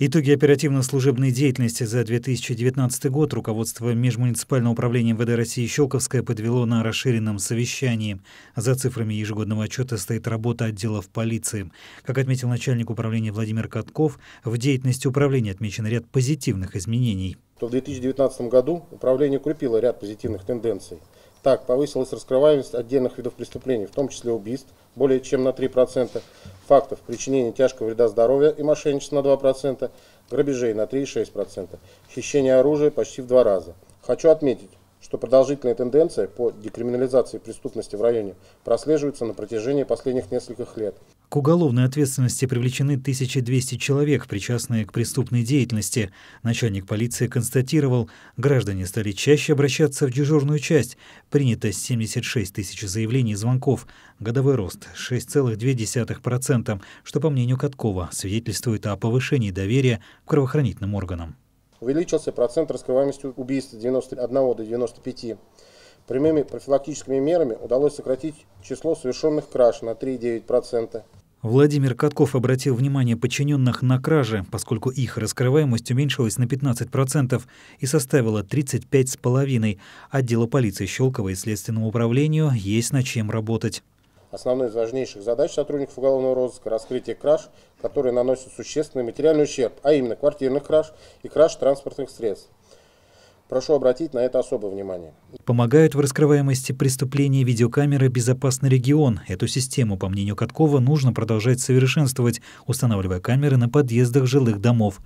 Итоги оперативно-служебной деятельности за 2019 год руководство Межмуниципального управления МВД России Щелковское подвело на расширенном совещании. За цифрами ежегодного отчета стоит работа отделов полиции. Как отметил начальник управления Владимир Катков, в деятельности управления отмечен ряд позитивных изменений. В 2019 году управление укрепило ряд позитивных тенденций – так, повысилась раскрываемость отдельных видов преступлений, в том числе убийств, более чем на 3%, фактов причинения тяжкого вреда здоровью и мошенничества на 2%, грабежей на 3,6%, хищение оружия почти в два раза. Хочу отметить, что продолжительная тенденция по декриминализации преступности в районе прослеживается на протяжении последних нескольких лет. К уголовной ответственности привлечены 1200 человек, причастные к преступной деятельности. Начальник полиции констатировал, граждане стали чаще обращаться в дежурную часть. Принято 76 тысяч заявлений и звонков. Годовой рост 6,2%, что, по мнению Каткова, свидетельствует о повышении доверия к правоохранительным органам. Увеличился процент раскрываемости убийств с 91 до 95. Прямыми профилактическими мерами удалось сократить число совершенных краж на 3,9%. Владимир Катков обратил внимание подчиненных на кражи, поскольку их раскрываемость уменьшилась на 15% и составила 35,5%. Отделу полиции Щелково и Следственному управлению есть над чем работать. Основной из важнейших задач сотрудников уголовного розыска – раскрытие краж, которые наносят существенный материальный ущерб, а именно квартирных краж и краж транспортных средств. Прошу обратить на это особое внимание. Помогают в раскрываемости преступления видеокамеры «Безопасный регион». Эту систему, по мнению Каткова, нужно продолжать совершенствовать, устанавливая камеры на подъездах жилых домов.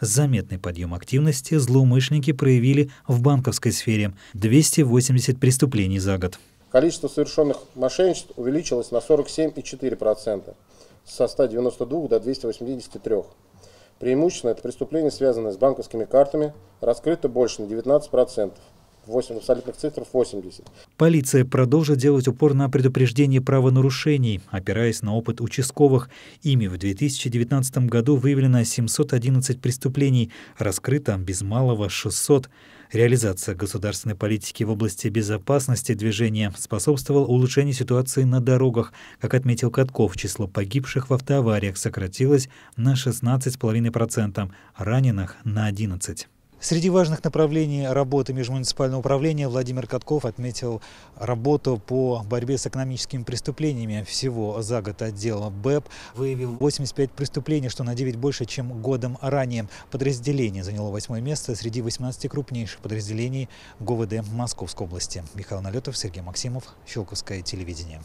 Заметный подъем активности злоумышленники проявили в банковской сфере – 280 преступлений за год. Количество совершенных мошенничеств увеличилось на 47,4%, со 192 до 283. Преимущественно это преступление, связанное с банковскими картами, раскрыто больше на 19%. 8 абсолютных цифр 80. Полиция продолжит делать упор на предупреждение правонарушений, опираясь на опыт участковых. Ими в 2019 году выявлено 711 преступлений, раскрыто без малого 600. Реализация государственной политики в области безопасности движения способствовала улучшению ситуации на дорогах. Как отметил Катков, число погибших в автоавариях сократилось на 16,5%, раненых на 11%. Среди важных направлений работы межмуниципального управления Владимир Катков отметил работу по борьбе с экономическими преступлениями. Всего за год отдела БЭП выявил 85 преступлений, что на 9 больше, чем годом ранее. Подразделение заняло восьмое место среди 18 крупнейших подразделений ГУВД Московской области. Михаил Налетов, Сергей Максимов, Щелковское телевидение.